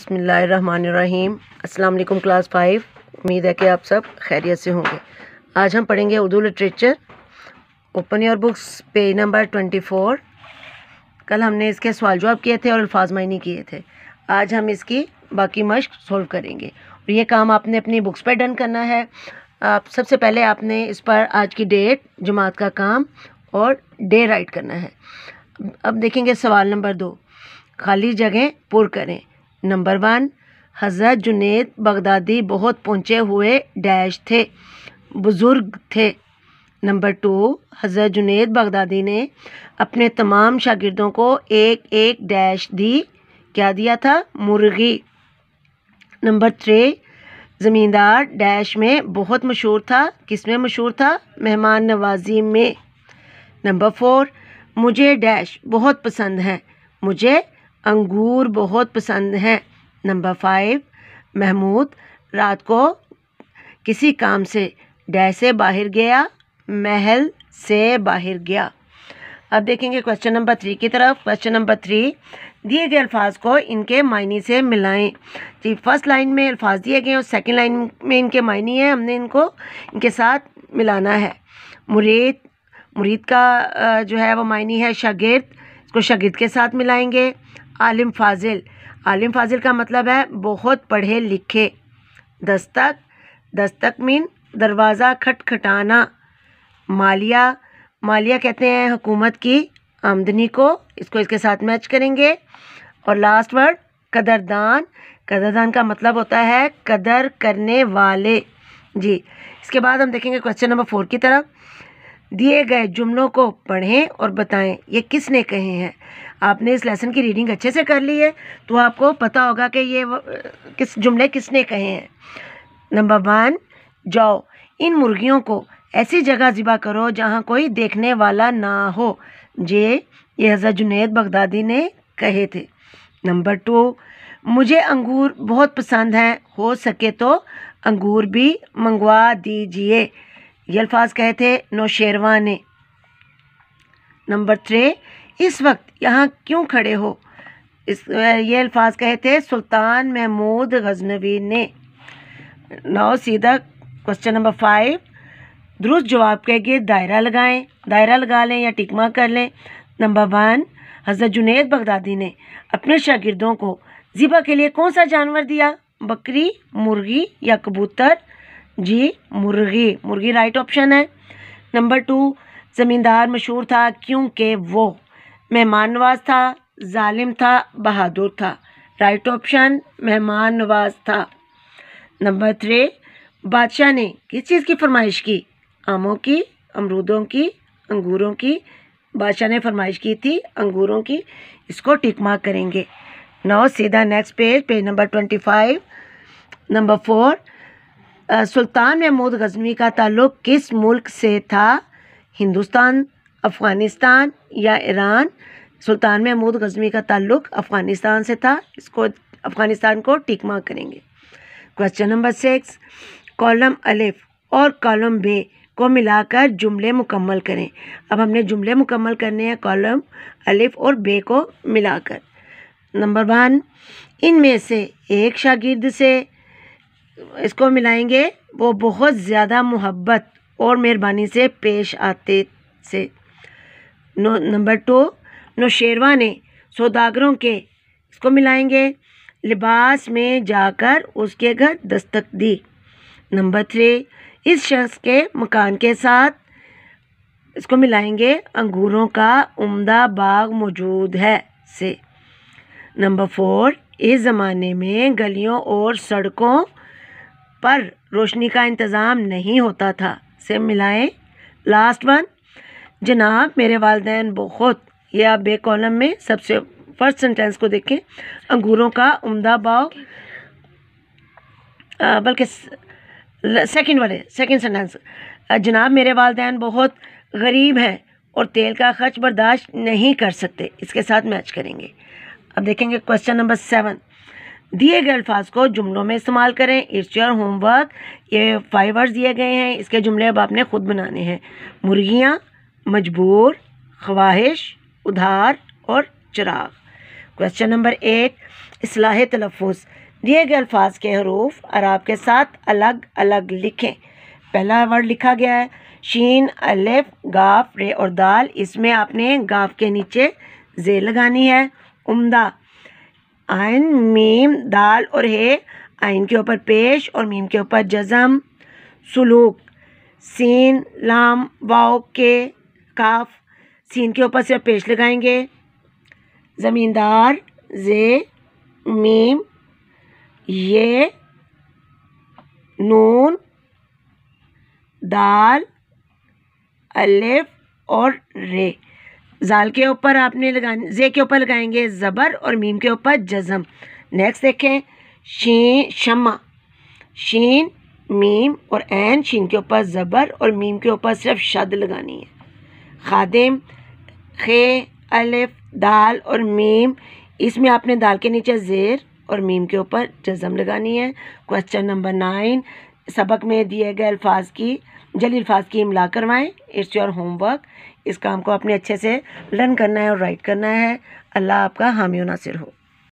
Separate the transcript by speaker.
Speaker 1: बसमीम् अल्लाम class five उम्मीद है कि आप सब खैरियत से होंगे आज हम पढ़ेंगे Urdu literature open your books page number twenty four कल हमने इसके सवाल जवाब किए थे और अल्फाज मायने किए थे आज हम इसकी बाकी मश्क सोल्व करेंगे और ये काम आपने अपनी बुक्स पर डन करना है आप सबसे पहले आपने इस पर आज की डेट जमात का काम और डे राइट करना है अब देखेंगे सवाल नंबर दो खाली जगह पुर करें नंबर वन हज़रत जुनेद बगदादी बहुत पहुँचे हुए डैश थे बुज़ुर्ग थे नंबर टू हज़रत जुनेद बगदादी ने अपने तमाम शागिर्दों को एक एक डैश दी क्या दिया था मुर्गी नंबर थ्री ज़मींदार डैश में बहुत मशहूर था किस में मशहूर था मेहमान नवाजी में नंबर फोर मुझे डैश बहुत पसंद है मुझे अंगूर बहुत पसंद हैं नंबर फाइव महमूद रात को किसी काम से डै से बाहर गया महल से बाहर गया अब देखेंगे क्वेश्चन नंबर थ्री की तरफ क्वेश्चन नंबर थ्री दिए गए अल्फाज को इनके मायने से मिलाएं जी फर्स्ट लाइन में अल्फाज दिए गए और सेकंड लाइन में इनके मायने हैं हमने इनको इनके साथ मिलाना है मुरीद मुरीद का जो है वो मायने है शागिर्द इसको शागिर्द के साथ मिलाएंगे आलिम फाजिल आलिम फाजिल का मतलब है बहुत पढ़े लिखे दस्तक दस्तक मीन दरवाज़ा खटखटाना मालिया मालिया कहते हैं हुकूमत की आमदनी को इसको इसके साथ मैच करेंगे और लास्ट वर्ड कदरदान कदरदान का मतलब होता है कदर करने वाले जी इसके बाद हम देखेंगे क्वेश्चन नंबर फोर की तरफ दिए गए जुमलों को पढ़ें और बताएं ये किसने कहे हैं आपने इस लेसन की रीडिंग अच्छे से कर ली है तो आपको पता होगा कि ये किस जुमले किसने कहे हैं नंबर वन जाओ इन मुर्गियों को ऐसी जगह ज़िबा करो जहाँ कोई देखने वाला ना हो जे ये हज़रत जुनेद बगदादी ने कहे थे नंबर टू मुझे अंगूर बहुत पसंद हैं हो सके तो अंगूर भी मंगवा दीजिए ये अल्फाज कहे थे नौशेरवा ने नंबर थ्रे इस वक्त यहाँ क्यों खड़े हो इस ये अल्फाज कहे थे सुल्तान महमूद गजनवी ने नौ सीधा क्वेश्चन नंबर फाइव दुरुस्त जवाब के दायरा लगाएं दायरा लगा लें या टिकमा कर लें नंबर वन हज़रत जुनेद बगदादी ने अपने शागिर्दों को ज़िबा के लिए कौन सा जानवर दिया बकरी मुर्गी या कबूतर जी मुर्गी मुर्गी राइट ऑप्शन है नंबर टू ज़मींदार मशहूर था क्योंकि वो मेहमान नवाज था जालिम था बहादुर था राइट ऑप्शन मेहमान नवाज था नंबर थ्री बादशाह ने किस चीज़ की फरमाइश की आमों की अमरूदों की अंगूरों की बादशाह ने फरमाइश की थी अंगूरों की इसको टिक मार्क करेंगे नौ सीधा next page page number twenty five number four Sultan Mahmud Ghaznavi का ताल्लुक़ किस मुल्क से था हिंदुस्तान अफ़गानिस्तान या ईरान सुल्तान महमूद गजनवी का ताल्लुक़ अफ़गानिस्तान से था इसको अफ़गानिस्तान को टिकमा करेंगे क्वेश्चन नंबर सिक्स कॉलम अलिफ और कॉलम बे को मिलाकर जुमले मुकम्मल करें अब हमने जुमले मुकम्मल करने हैं कॉलम अलिफ और बे को मिलाकर नंबर वन इनमें से एक शागिर्द से इसको मिलाएंगे वो बहुत ज़्यादा मोहब्बत और मेहरबानी से पेश आते से नो नंबर टू नौशेरवा ने सौदागरों के इसको मिलाएंगे लिबास में जाकर उसके घर दस्तक दी नंबर थ्री इस शख्स के मकान के साथ इसको मिलाएंगे अंगूरों का उम्दा बाग मौजूद है से नंबर फोर इस ज़माने में गलियों और सड़कों पर रोशनी का इंतज़ाम नहीं होता था सिम मिलाएं लास्ट वन जनाब मेरे वालदेन बहुत यह आप बे कॉलम में सबसे फर्स्ट सेंटेंस को देखें अंगूरों का उम्दा भाव बल्कि सेकंड वाले सेकंड सेंटेंस जनाब मेरे वालदेन बहुत गरीब हैं और तेल का खर्च बर्दाश्त नहीं कर सकते इसके साथ मैच करेंगे अब देखेंगे क्वेश्चन नंबर सेवन दिए गए अल्फाज को जुमलों में इस्तेमाल करें इट्स योर होमवर्क ये फाइव वर्ड्स दिए गए हैं इसके जुमले अब आपने ख़ुद बनाने हैं मुर्गियाँ मजबूर ख्वाहिश उधार और चिराग क्वेश्चन नंबर एट असलाह तलफ़ दिए गए अल्फाज के हरूफ अराब के साथ अलग अलग लिखें पहला वर्ड लिखा गया है शीन अलिफ गाफ रे और दाल इसमें आपने गाफ के नीचे जे लगानी है उमदा आयन मीम दाल और हे आइन के ऊपर पेश और मीम के ऊपर जज़म सुलूक सीन लाम वाओ के काफ सीन के ऊपर सिर्फ पेश लगाएंगे ज़मींदार जे मीम ये नून दाल अलिफ और रे जाल के ऊपर आपने लगा जे के ऊपर लगाएंगे ज़बर और मीम के ऊपर जज़म नेक्स्ट देखें शीन शमा शीन मीम और एन शीन के ऊपर ज़बर और मीम के ऊपर सिर्फ शद लगानी है खादिम खे अलिफ दाल और मीम इसमें आपने दाल के नीचे ज़ेर और मीम के ऊपर जज़म लगानी है क्वेश्चन नंबर नाइन सबक में दिए गए अल्फाज की जली अल्फाज की इमला करवाएं इट्स योर होमवर्क इस काम को अपने अच्छे से लर्न करना है और राइट करना है अल्लाह आपका हामी नासिर हो